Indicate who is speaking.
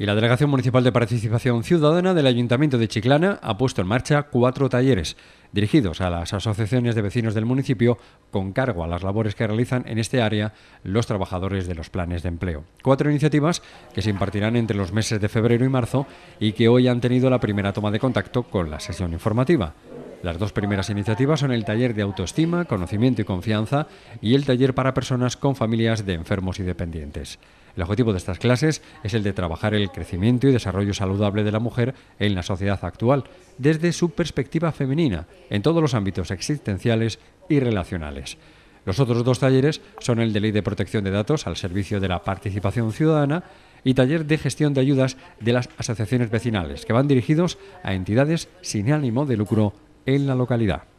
Speaker 1: Y la Delegación Municipal de Participación Ciudadana del Ayuntamiento de Chiclana ha puesto en marcha cuatro talleres dirigidos a las asociaciones de vecinos del municipio con cargo a las labores que realizan en este área los trabajadores de los planes de empleo. Cuatro iniciativas que se impartirán entre los meses de febrero y marzo y que hoy han tenido la primera toma de contacto con la sesión informativa. Las dos primeras iniciativas son el taller de autoestima, conocimiento y confianza y el taller para personas con familias de enfermos y dependientes. El objetivo de estas clases es el de trabajar el crecimiento y desarrollo saludable de la mujer en la sociedad actual, desde su perspectiva femenina, en todos los ámbitos existenciales y relacionales. Los otros dos talleres son el de Ley de Protección de Datos al servicio de la participación ciudadana y taller de gestión de ayudas de las asociaciones vecinales, que van dirigidos a entidades sin ánimo de lucro en la localidad.